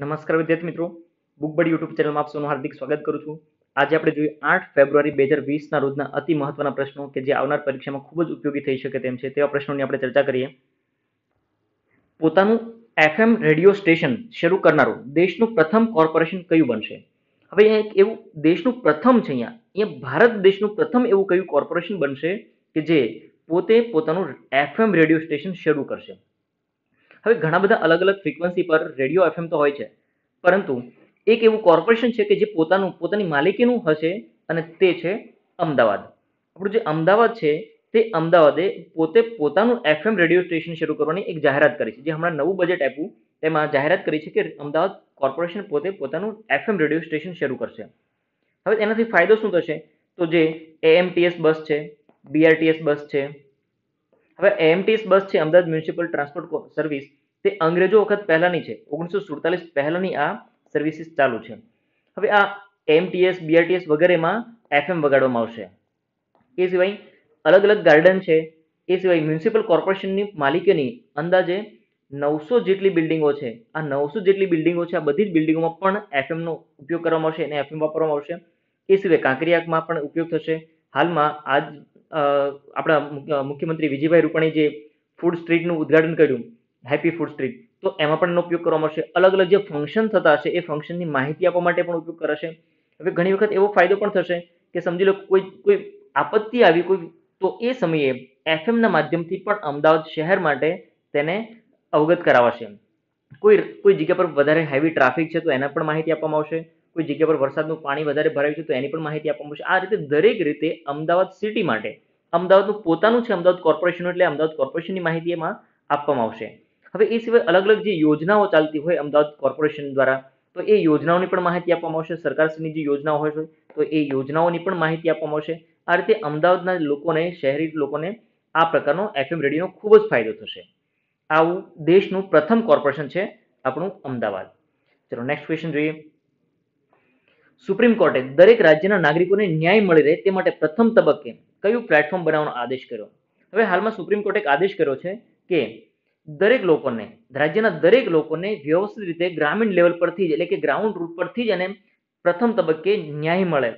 નમસ્કાર વિદ્યાર્થી મિત્રો બુકબડ યુટ્યુબ ચેનલમાં આપ હાર્દિક સ્વાગત કરું છું આજે આપણે જોઈએ આઠ ફેબ્રુઆરી બે હજાર વીસના રોજના અતિ મહત્વના પ્રશ્નો કે જે આવનાર પરીક્ષામાં ખૂબ જ ઉપયોગી થઈ શકે તેમ છે તેવા પ્રશ્નોની આપણે ચર્ચા કરીએ પોતાનું એફએમ રેડિયો સ્ટેશન શરૂ કરનારું દેશનું પ્રથમ કોર્પોરેશન કયું બનશે હવે અહીંયા એક એવું દેશનું પ્રથમ છે અહીંયા અહીંયા ભારત દેશનું પ્રથમ એવું કયું કોર્પોરેશન બનશે કે જે પોતે પોતાનું એફએમ રેડિયો સ્ટેશન શરૂ કરશે હવે ઘણા બધા અલગ અલગ ફ્રીક્વન્સી પર રેડિયો એફએમ તો હોય છે પરંતુ એક એવું કોર્પોરેશન છે કે જે પોતાનું પોતાની માલિકીનું હશે અને તે છે અમદાવાદ આપણું જે અમદાવાદ છે તે અમદાવાદે પોતે પોતાનું એફએમ રેડિયો સ્ટેશન શરૂ કરવાની એક જાહેરાત કરી છે જે હમણાં નવું બજેટ આપ્યું તેમાં જાહેરાત કરી છે કે અમદાવાદ કોર્પોરેશન પોતે પોતાનું એફએમ રેડિયો સ્ટેશન શરૂ કરશે હવે એનાથી ફાયદો શું થશે તો જે એએમટીએસ બસ છે બીઆરટીએસ બસ છે હવે એમટીએસ બસ છે અમદાવાદ મ્યુનિસિપલ ટ્રાન્સપોર્ટ સર્વિસ તે અંગ્રેજો વખત પહેલાની છે ઓગણીસો સુડતાલીસ પહેલાની આ સર્વિસીસ ચાલુ છે હવે આ એમટીએસ બીઆરટીએસ વગેરેમાં એફએમ વગાડવામાં આવશે એ સિવાય અલગ અલગ ગાર્ડન છે એ સિવાય મ્યુનિસિપલ કોર્પોરેશનની માલિકીની અંદાજે નવસો જેટલી બિલ્ડિંગો છે આ નવસો જેટલી બિલ્ડિંગો છે આ બધી જ બિલ્ડિંગોમાં પણ એફએમનો ઉપયોગ કરવામાં આવશે અને એફએમ વાપરવામાં આવશે એ સિવાય કાંકરિયાકમાં પણ ઉપયોગ થશે હાલમાં આ જ આપણા મુખ્યમંત્રી વિજયભાઈ રૂપાણી જે ફૂડ સ્ટ્રીટનું ઉદ્ઘાટન કર્યું હેપી ફૂડ સ્ટ્રીટ તો એમાં પણ એનો ઉપયોગ કરવામાં આવશે અલગ અલગ જે ફંક્શન થતા હશે એ ફંક્શનની માહિતી આપવા માટે પણ ઉપયોગ કરશે હવે ઘણી વખત એવો ફાયદો પણ થશે કે સમજી લો કોઈ કોઈ આપત્તિ આવી કોઈ તો એ સમયે એફએમના માધ્યમથી પણ અમદાવાદ શહેર માટે તેને અવગત કરાવાશે કોઈ કોઈ જગ્યા પર વધારે હેવી ટ્રાફિક છે તો એના પણ માહિતી આપવામાં આવશે કોઈ જગ્યા પર વરસાદનું પાણી વધારે ભરાયું છે તો એની પણ માહિતી આપવામાં આવશે આ રીતે દરેક રીતે અમદાવાદ સિટી માટે અમદાવાદનું પોતાનું છે અમદાવાદ કોર્પોરેશન એટલે અમદાવાદ કોર્પોરેશનની માહિતી એમાં આપવામાં આવશે હવે એ સિવાય અલગ અલગ જે યોજનાઓ ચાલતી હોય અમદાવાદ કોર્પોરેશન દ્વારા તો એ યોજનાઓની પણ માહિતી આપવામાં આવશે સરકારશ્રીની જે યોજનાઓ હોય છે તો એ યોજનાઓની પણ માહિતી આપવામાં આવશે આ રીતે અમદાવાદના લોકોને શહેરી લોકોને આ પ્રકારનો એફએમ રેડિયોનો ખૂબ જ ફાયદો થશે આવું દેશનું પ્રથમ કોર્પોરેશન છે આપણું અમદાવાદ ચલો નેક્સ્ટ ક્વેશ્ચન જોઈએ સુપ્રીમ કોર્ટે દરેક રાજ્યના નાગરિકોને ન્યાય મળી રહે તે માટે પ્રથમ તબક્કે કયું પ્લેટફોર્મ બનાવવાનો આદેશ કર્યો હવે હાલમાં સુપ્રીમ કોર્ટે એક આદેશ કર્યો છે કે દરેક લોકોને રાજ્યના દરેક લોકોને વ્યવસ્થિત રીતે ગ્રામીણ લેવલ પરથી જ એટલે કે ગ્રાઉન્ડ રૂટ પરથી જ એને પ્રથમ તબક્કે ન્યાય મળે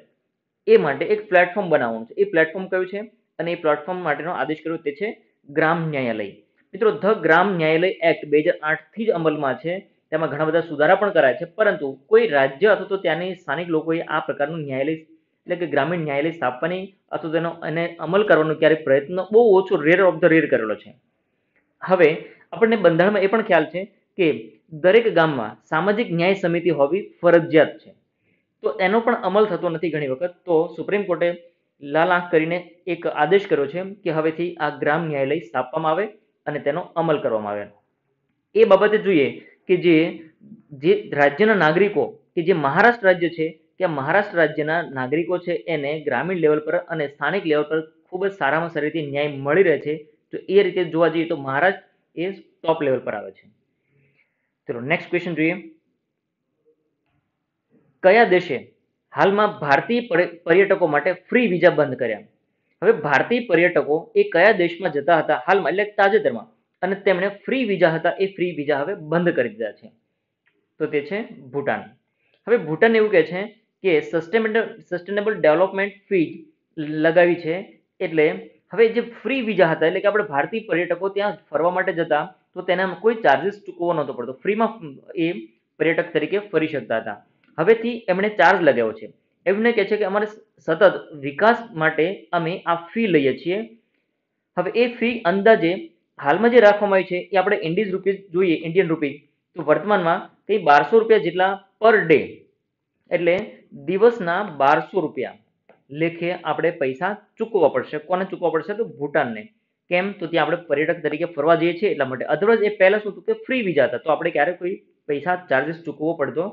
એ માટે એક પ્લેટફોર્મ બનાવવાનું છે એ પ્લેટફોર્મ કયું છે અને એ પ્લેટફોર્મ માટેનો આદેશ કર્યો તે છે ગ્રામ ન્યાયાલય મિત્રો ધ ગ્રામ ન્યાયાલય એક્ટ બે હજાર આઠથી જ અમલમાં છે તેમાં ઘણા બધા સુધારા પણ કરાયા છે પરંતુ કોઈ રાજ્ય અથવા તો ત્યાંની સ્થાનિક લોકોએ આ પ્રકારનું ન્યાયાલય એટલે કે ગ્રામીણ ન્યાયાલય સ્થાપવાની અથવા તેનો એને અમલ કરવાનો ક્યારેક પ્રયત્ન બહુ ઓછો રેર ઓફ ધ રેર કરેલો છે હવે આપણને બંધારણમાં એ પણ ખ્યાલ છે કે દરેક ગામમાં સામાજિક ન્યાય સમિતિ હોવી ફરજિયાત છે તો એનો પણ અમલ થતો નથી ઘણી વખત તો સુપ્રીમ કોર્ટે લાલ આંખ કરીને એક આદેશ કર્યો છે કે હવેથી આ ગ્રામ ન્યાયાલય સ્થાપવામાં આવે અને તેનો અમલ કરવામાં આવે એ બાબતે જોઈએ કે જે જે રાજ્યના નાગરિકો કે જે મહારાષ્ટ્ર રાજ્ય છે કે મહારાષ્ટ્ર રાજ્યના નાગરિકો છે એને ગ્રામીણ લેવલ પર અને સ્થાનિક લેવલ પર ખૂબ જ સારામાં સારી રીતે ન્યાય મળી રહે છે તો એ રીતે જોવા જઈએ તો મહારાષ્ટ્ર એ ટોપ લેવલ પર આવે છે ચલો નેક્સ્ટ ક્વેશ્ચન જોઈએ કયા દેશે હાલમાં ભારતીય પર્યટકો માટે ફ્રી વિઝા બંધ કર્યા હવે ભારતીય પર્યટકો એ કયા દેશમાં જતા હતા હાલમાં એટલે તાજેતરમાં અને તેમણે ફ્રી વિઝા હતા એ ફ્રી વિઝા હવે બંધ કરી દીધા છે તો તે છે ભૂટાન હવે ભૂટાન એવું કહે છે કે સસ્ટેનેબલ સસ્ટેનેબલ ડેવલપમેન્ટ ફી લગાવી છે એટલે હવે જે ફ્રી વિઝા હતા એટલે કે આપણે ભારતીય પર્યટકો ત્યાં ફરવા માટે જતા તો તેના કોઈ ચાર્જિસ ચૂકવવો નહોતો પડતો ફ્રીમાં એ પર્યટક તરીકે ફરી શકતા હતા હવેથી એમણે ચાર્જ લગાવ્યો છે એમને કહે છે કે અમારે સતત વિકાસ માટે અમે આ ફી લઈએ છીએ હવે એ ફી અંદાજે હાલમાં જે રાખવામાં આવી છે એ આપણે ઇન્ડિઝ રૂપીઝ જોઈએ ઇન્ડિયન રૂપી તો વર્તમાનમાં કંઈ બારસો રૂપિયા જેટલા પર ડે એટલે દિવસના બારસો રૂપિયા લેખે આપણે પૈસા ચૂકવવા પડશે કોને ચૂકવવા પડશે તો ભૂટાનને કેમ તો ત્યાં આપણે પર્યટક તરીકે ફરવા જઈએ છીએ એટલા માટે અધરવાઇઝ એ પહેલાં શું હતું કે ફ્રી વિઝા હતા તો આપણે ક્યારેય કોઈ પૈસા ચાર્જિસ ચૂકવવો પડતો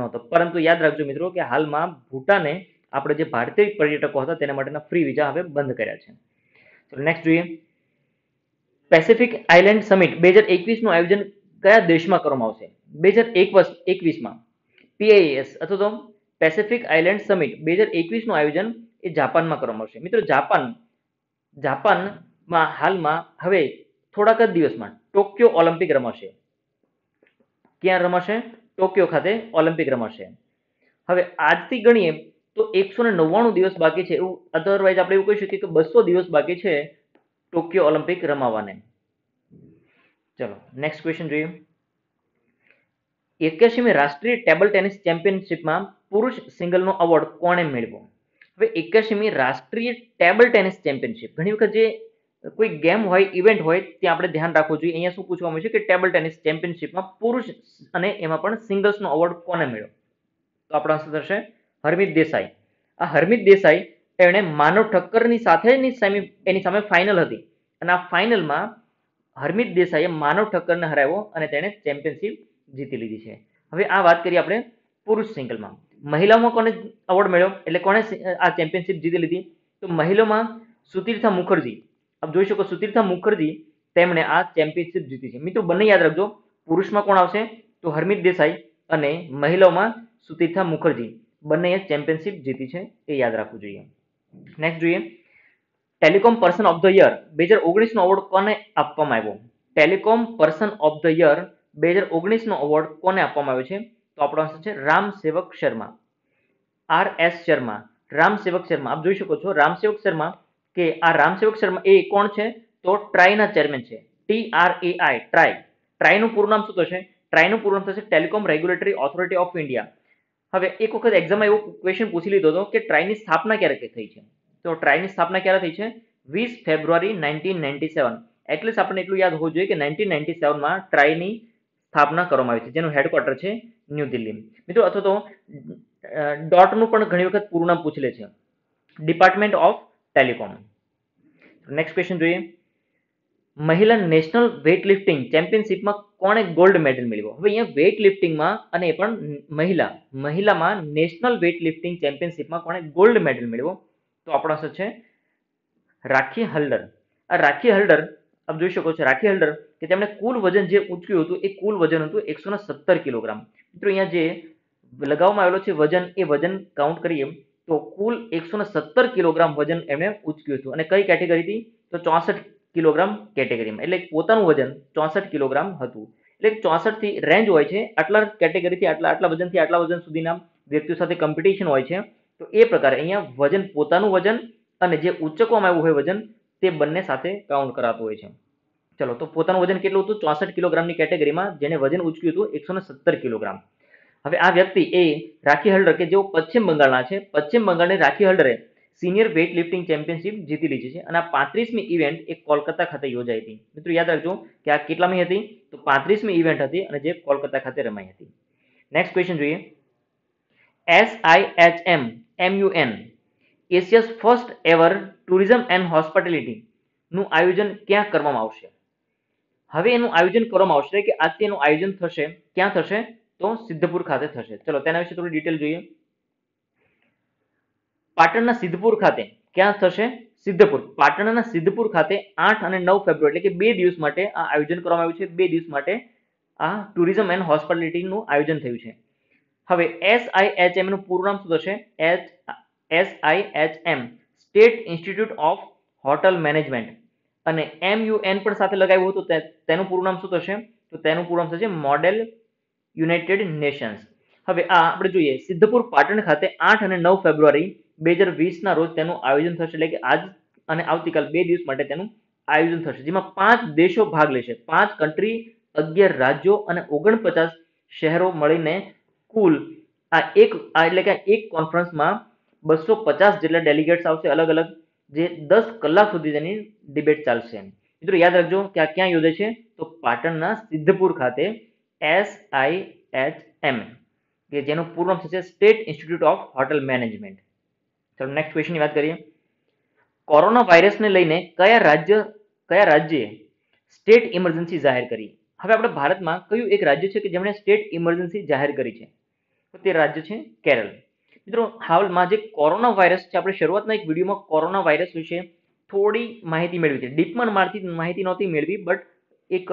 નહોતો પરંતુ યાદ રાખજો મિત્રો કે હાલમાં ભૂટાને આપણે જે ભારતીય પર્યટકો હતા તેના માટેના ફ્રી વિઝા હવે બંધ કર્યા છે તો નેક્સ્ટ જોઈએ પેસિફિક આઇલેન્ડ સમિટ બે હજાર એકવીસનું આયોજન કયા દેશમાં કરવામાં આવશે બે હજાર એક વર્ષ એકવીસમાં પીઆઈએસ અથવા તો પેસેફિક આઇલેન્ડ સમિટ બે હજાર એકવીસનું આયોજન એ જાપાનમાં કરવામાં આવશે મિત્રો જાપાન જાપાનમાં હાલમાં હવે થોડાક જ દિવસમાં ટોક્યો ઓલિમ્પિક રમાશે ક્યાં રમાશે ટોક્યો ખાતે ઓલિમ્પિક રમાશે હવે આજથી ગણીએ તો એકસો ને નવ્વાણું દિવસ બાકી છે એવું અધરવાઇઝ આપણે એવું કહી શકીએ કે બસો દિવસ બાકી છે ટોક્યો ઓલિમ્પિક રમાવાને ચલો નેક્સ્ટ ક્વેશ્ચન જોઈએ એક્યાસીમી રાષ્ટ્રીય ટેબલ ટેનિસ ચેમ્પિયનશિપમાં પુરુષ સિંગલનો અવોર્ડ કોણે મેળવ્યો હવે એક્યાસીમી રાષ્ટ્રીય ટેબલ ટેનિસ ચેમ્પિયનશિપ ઘણી વખત જે કોઈ ગેમ હોય ઇવેન્ટ હોય ત્યાં આપણે ધ્યાન રાખવું જોઈએ અહીંયા શું પૂછવામાં આવ્યું છે કે ટેબલ ટેનિસ ચેમ્પિયનશિપમાં પુરુષ અને એમાં પણ સિંગલ્સનો અવોર્ડ કોને મળ્યો તો આપણો આન્સર થશે હરમિત દેસાઈ આ હરમિત દેસાઈ એણે માનવ ઠક્કરની સાથે સેમી એની સામે ફાઇનલ હતી અને આ ફાઇનલમાં હરમિત દેસાઈએ માનવ ઠક્કરને હરાવ્યો અને તેણે ચેમ્પિયનશિપ જીતી લીધી છે હવે આ વાત કરીએ આપણે પુરુષ સિંગલમાં મહિલાઓમાં કોને એવોર્ડ મળ્યો એટલે કોણે આ ચેમ્પિયનશિપ જીતી લીધી તો મહિલામાં સુતીર્થા મુખર્જી આપ જોઈ શકો સુતીર્થા મુખર્જી તેમણે આ ચેમ્પિયનશિપ જીતી છે મિત્રો બંને યાદ રાખજો પુરુષમાં કોણ આવશે તો હરમિત દેસાઈ અને મહિલાઓમાં સુતીર્થા મુખર્જી બંનેએ ચેમ્પિયનશિપ જીતી છે એ યાદ રાખવું જોઈએ નેક્સ્ટ જોઈએ telecom person of the year બે હજાર ઓગણીસનો એવોર્ડ કોને આપવામાં આવ્યો telecom person of the year બે હજાર ઓગણીસનો એવોર્ડ કોને આપવામાં આવ્યો છે તો આપણો આન્સર છે રામ સેવક શર્મા આર એસ શર્મા રામ સેવક શર્મા આપ જોઈ શકો છો રામ સેવક શર્મા કે આ રામ સેવક શર્મા એ કોણ છે તો ટ્રાયના ચેરમેન છે T R A I TRAI ટ્રાયનું પૂરું નામ શું થશે ટ્રાયનું પૂરું નામ થશે telecom regulatory authority of India હવે એક વખત એક્ઝામમાં એવો ક્વેશ્ચન પૂછી લીધો હતો કે ટ્રાયની સ્થાપના ક્યારે થઈ છે તો ટ્રાયની સ્થાપના ક્યારે થઈ છે વીસ ફેબ્રુઆરી નાઇન્ટીન નાઇન્ટી સેવન એટલીસ્ટ આપણને એટલું યાદ હોવું જોઈએ કે નાઇન્ટીન નાઇન્ટી સેવનમાં ટ્રાયની સ્થાપના કરવામાં આવી છે જેનું હેડક્વાર્ટર છે ન્યૂ દિલ્હી મિત્રો અથવા તો ડોટનું પણ ઘણી વખત પૂરું નામ પૂછી લે છે department of telecom next question જોઈએ મહિલા નેશનલ વેઇટ લિફ્ટિંગ ચેમ્પિયનશિપમાં કોણે ગોલ્ડ મેડલ મેળવ્યો હવે અહીંયા વેઇટ લિફ્ટિંગમાં અને એ પણ મહિલા મહિલામાં નેશનલ વેઇટ લિફ્ટિંગ ચેમ્પિયનશિપમાં કોણે ગોલ્ડ મેડલ મેળવ્યો તો આપણો છે રાખી હલ્ડર આ રાખી હલ્ડર આપ જોઈ શકો છો રાખી હલ્ડર કે તેમણે કુલ વજન જે ઉચક્યું હતું એ કુલ વજન હતું એકસો સત્તર કિલોગ્રામ મિત્રો અહીંયા જે લગાવવામાં આવેલો છે વજન એ વજન કાઉન્ટ કરીએ તો કુલ એકસો સત્તર કિલોગ્રામ વજન એમણે ઉચક્યું હતું અને કઈ કેટેગરીથી તો ચોસઠ કિલોગ્રામ કેટેગરીમાં એટલે પોતાનું વજન ચોસઠ કિલોગ્રામ હતું એટલે ચોસઠથી રેન્જ હોય છે આટલા કેટેગરીથી આટલા આટલા વજનથી આટલા વજન સુધીના વ્યક્તિઓ સાથે કોમ્પિટિશન હોય છે તો એ પ્રકારે અહીંયા વજન પોતાનું વજન અને જે ઉચકવામાં આવ્યું હોય વજન તે બંને સાથે કાઉન્ટ કરાતું હોય છે ચલો તો પોતાનું વજન કેટલું હતું ચોસઠ કિલોગ્રામની કેટેગરીમાં જેને વજન ઉચક્યું હતું એકસો સત્તર કિલોગ્રામ હવે આ વ્યક્તિ એ રાખી હલ્ડર કે જેઓ પશ્ચિમ બંગાળના છે પશ્ચિમ બંગાળની રાખી હલ્ડરે સિનિયર વેઇટ લિફ્ટિંગ ચેમ્પિયનશિપ જીતી લીધી છે અને આ પાંત્રીસમી ઇવેન્ટ એ કોલકાતા ખાતે યોજાઈ હતી મિત્રો યાદ રાખજો કે આ કેટલામી હતી તો પાંત્રીસમી ઇવેન્ટ હતી અને જે કોલકાતા ખાતે રમાઈ હતી નેક્સ્ટ ક્વેશ્ચન જોઈએ S I H M M Asia's first ever tourism and હોસ્પિટાલિટીનું આયોજન ક્યાં કરવામાં આવશે હવે એનું આયોજન કરવામાં આવશે કે આજથી એનું આયોજન થશે ક્યાં થશે તો સિદ્ધપુર ખાતે થશે ચલો તેના વિશે થોડી ડિટેલ જોઈએ પાટણના સિદ્ધપુર ખાતે ક્યાં થશે સિદ્ધપુર પાટણના સિદ્ધપુર ખાતે આઠ અને નવ ફેબ્રુઆરી એટલે કે બે દિવસ માટે આ આયોજન કરવામાં આવ્યું છે બે દિવસ માટે આ ટુરિઝમ એન્ડ હોસ્પિટાલિટીનું આયોજન થયું છે હવે એસ આઈ એસઆઈએચએમ નું પૂરું નામ શું થશે H SIHM state institute of hotel management અને એમ પણ સાથે લગાવ્યું હતું તેનું પૂરું નામ શું થશે તો તેનું પૂરું નામ થશે મોડેલ યુનાઇટેડ નેશન્સ હવે આ આપણે જોઈએ સિદ્ધપુર પાટણ ખાતે આઠ અને નવ ફેબ્રુઆરી બે હજાર વીસના રોજ તેનું આયોજન થશે એટલે કે આજ અને આવતીકાલ બે દિવસ માટે તેનું આયોજન થશે જેમાં પાંચ દેશો ભાગ લેશે પાંચ કન્ટ્રી અગિયાર રાજ્યો અને ઓગણપચાસ શહેરો મળીને કુલ આ એક એટલે કે એક કોન્ફરન્સમાં બસો પચાસ જેટલા ડેલિગેટ્સ આવશે અલગ અલગ જે દસ કલાક સુધી તેની ડિબેટ ચાલશે મિત્રો યાદ રાખજો કે આ ક્યાં યોજાય છે તો પાટણના સિદ્ધપુર ખાતે એસ આઈ એચ એમ કે જેનું પૂર્ણ થશે state institute of hotel management ચલો નેક્સ્ટ ક્વેશ્ચનની વાત કરીએ કોરોના વાયરસને લઈને કયા રાજ્ય કયા રાજ્યે સ્ટેટ ઇમરજન્સી જાહેર કરી હવે આપણે ભારતમાં કયું એક રાજ્ય છે કે જેમણે સ્ટેટ ઇમરજન્સી જાહેર કરી છે તો તે રાજ્ય છે કેરળ મિત્રો હાલમાં જે કોરોના વાયરસ છે આપણે શરૂઆતના એક વિડીયોમાં કોરોના વાયરસ વિશે થોડી માહિતી મેળવી હતી ડીપમાં મારતી માહિતી નહોતી મેળવી બટ એક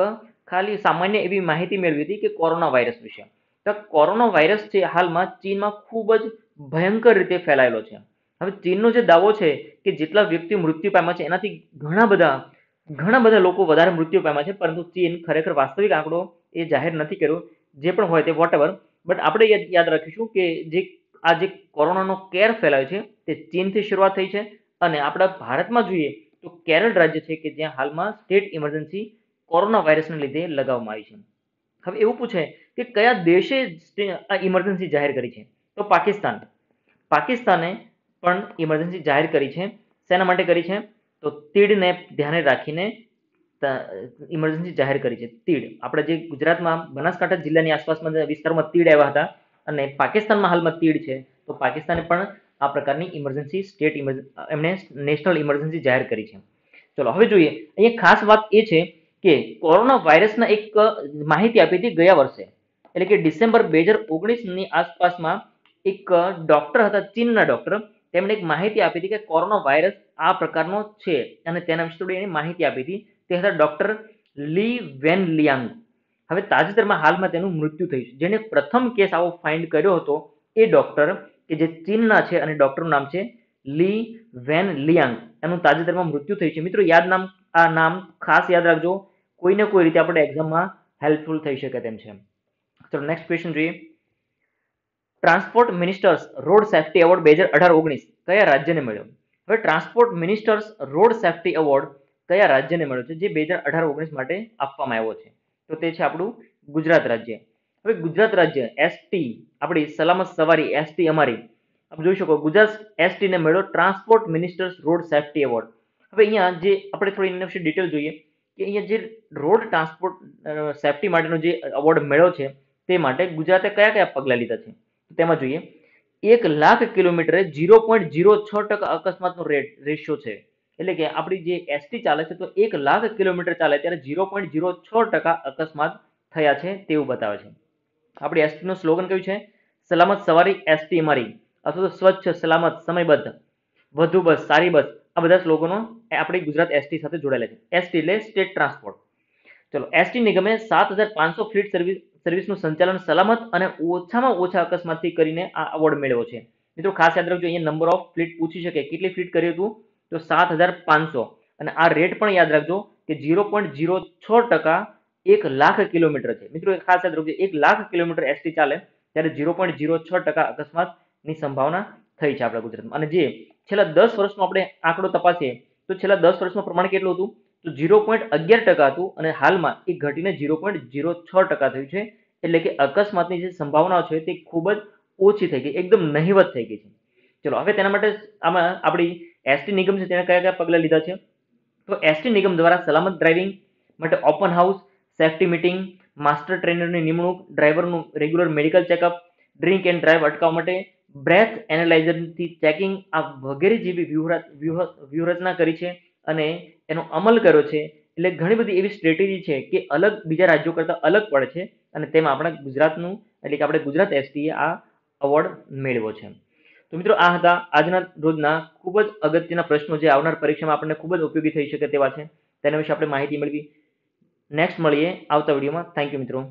ખાલી સામાન્ય એવી માહિતી મેળવી હતી કે કોરોના વાયરસ વિશે તો કોરોના વાયરસ છે હાલમાં ચીનમાં ખૂબ જ ભયંકર રીતે ફેલાયેલો છે હવે ચીનનો જે દાવો છે કે જેટલા વ્યક્તિ મૃત્યુ પામ્યા છે એનાથી ઘણા બધા ઘણા બધા લોકો વધારે મૃત્યુ પામ્યા છે પરંતુ ચીન ખરેખર વાસ્તવિક આંકડો એ જાહેર નથી કર્યો જે પણ હોય તે વોટેવર બટ આપણે યાદ રાખીશું કે જે આ જે કોરોનાનો કેર ફેલાયો છે તે ચીનથી શરૂઆત થઈ છે અને આપણા ભારતમાં જોઈએ તો કેરળ રાજ્ય છે કે જ્યાં હાલમાં સ્ટેટ ઇમરજન્સી કોરોના વાયરસને લીધે લગાવવામાં આવી છે હવે એવું પૂછે કે કયા દેશે આ ઇમરજન્સી જાહેર કરી છે તો પાકિસ્તાન પાકિસ્તાને પણ ઇમરજન્સી જાહેર કરી છે શેના માટે કરી છે તો તીડને ધ્યાને રાખીને ઇમરજન્સી જાહેર કરી છે તીડ આપણે જે ગુજરાતમાં બનાસકાંઠા જિલ્લાની આસપાસમાં વિસ્તારમાં તીડ આવ્યા હતા અને પાકિસ્તાનમાં હાલમાં તીડ છે તો પાકિસ્તાને પણ આ પ્રકારની ઇમરજન્સી સ્ટેટ એમણે નેશનલ ઇમરજન્સી જાહેર કરી છે ચલો હવે જોઈએ અહીંયા ખાસ વાત એ છે કે કોરોના વાયરસના એક માહિતી આપી હતી ગયા વર્ષે એટલે કે ડિસેમ્બર બે હજાર ઓગણીસની આસપાસમાં એક ડૉક્ટર હતા ચીનના ડૉક્ટર તેમણે એક માહિતી આપી હતી કે કોરોના વાયરસ આ પ્રકારનો છે અને તેના વિશે થોડી એની માહિતી આપી હતી તે હતા ડૉક્ટર લી વેન લિયાંગ હવે તાજેતરમાં હાલમાં તેનું મૃત્યુ થયું છે જેને પ્રથમ કેસ આવો ફાઇન્ડ કર્યો હતો એ ડૉક્ટર કે જે ચીનના છે અને ડૉક્ટરનું નામ છે લી વેન લિયાંગ એનું તાજેતરમાં મૃત્યુ થયું છે મિત્રો યાદ નામ આ નામ ખાસ યાદ રાખજો કોઈને કોઈ રીતે આપણે એક્ઝામમાં હેલ્પફુલ થઈ શકે તેમ છે ચલો નેક્સ્ટ ક્વેશ્ચન જોઈએ transport ministers road safety award બે હજાર અઢાર ઓગણીસ કયા રાજ્યને મળ્યો હવે transport ministers road safety award કયા રાજ્યને મળ્યો છે જે બે હજાર અઢાર ઓગણીસ માટે આપવામાં આવ્યો છે તો તે છે આપણું ગુજરાત રાજ્ય હવે ગુજરાત રાજ્ય એસટી આપણી સલામત સવારી એસટી અમારી આપ જોઈ શકો ગુજરાત એસટીને મળ્યો transport ministers road safety award હવે અહીંયા જે આપણે થોડી એના વિશે ડિટેલ જોઈએ કે અહીંયા જે રોડ ટ્રાન્સપોર્ટ સેફ્ટી માટેનો જે એવોર્ડ મળ્યો છે તે માટે ગુજરાતે કયા કયા પગલાં લીધા છે તેમાં જોઈએ એક લાખ કિલોમીટરે ઝીરો પોઈન્ટ ઝીરો છ ટકા અકસ્માતનો રેટ રેશિયો છે એટલે કે આપણી જે એસટી ચાલે છે તો એક લાખ કિલોમીટર ચાલે ત્યારે ઝીરો પોઈન્ટ ઝીરો છ ટકા અકસ્માત થયા છે તેવું બતાવે છે આપણી એસટીનું સ્લોગન કયું છે સલામત સવારી એસટી મારી અથવા તો સ્વચ્છ સલામત સમયબદ્ધ વધુ બસ સારી બસ આ બધા સ્લોગનો આપણી ગુજરાત એસટી સાથે જોડાયેલા છે એસટી એટલે સ્ટેટ ટ્રાન્સપોર્ટ ચલો એસટી નિગમે સાત હજાર પાંચસો ફ્લીટ સર્વિસ સર્વિસનું સંચાલન સલામત અને ઓછામાં ઓછા અકસ્માતથી કરીને આ એવોર્ડ મેળવ્યો છે મિત્રો ખાસ યાદ રાખજો અહીંયા નંબર ઓફ ફ્લીટ પૂછી શકે કેટલી ફ્લીટ કર્યું હતું તો સાત હજાર પાંચસો અને આ રેટ પણ યાદ રાખજો કે ઝીરો પોઈન્ટ ઝીરો છ ટકા એક લાખ કિલોમીટર છે મિત્રો ખાસ યાદ રાખજો એક લાખ કિલોમીટર એસટી ચાલે ત્યારે ઝીરો પોઈન્ટ ઝીરો છ ટકા અકસ્માતની સંભાવના થઈ છે આપણા ગુજરાતમાં અને જે છેલ્લા દસ વર્ષમાં આપણે આંકડો તપાસીએ તો છેલ્લા દસ વર્ષમાં પ્રમાણ કેટલું હતું તો ઝીરો પોઈન્ટ અગિયાર ટકા હતું અને હાલમાં એ ઘટીને ઝીરો પોઈન્ટ ઝીરો છ ટકા થયું છે એટલે કે અકસ્માતની જે સંભાવના છે તે ખૂબ જ ઓછી થઈ ગઈ એકદમ નહિવત થઈ ગઈ છે ચલો હવે તેના માટે આમાં આપણી એસટી નિગમ છે તેણે કયા કયા પગલાં લીધા છે તો એસટી નિગમ દ્વારા સલામત ડ્રાઇવિંગ માટે open house safety meeting master ટ્રેનરની નિમણૂક ડ્રાઈવરનું regular medical checkup drink and drive અટકાવવા માટે બ્રેથ એનાલાઇઝરથી ચેકિંગ આ વગેરે જેવી વ્યૂહરચના કરી છે અને એનો અમલ કર્યો છે એટલે ઘણી બધી એવી સ્ટ્રેટેજી છે કે અલગ બીજા રાજ્યો કરતાં અલગ પડે છે અને તેમાં આપણા ગુજરાતનું એટલે કે આપણે ગુજરાત એસટીએ આ અવોર્ડ મેળવ્યો છે તો મિત્રો આ હતા આજના રોજના ખૂબ જ અગત્યના પ્રશ્નો જે આવનાર પરીક્ષામાં આપણને ખૂબ જ ઉપયોગી થઈ શકે તેવા છે તેના વિશે આપણે માહિતી મેળવી નેક્સ્ટ મળીએ આવતા વિડીયોમાં થેન્ક યુ મિત્રો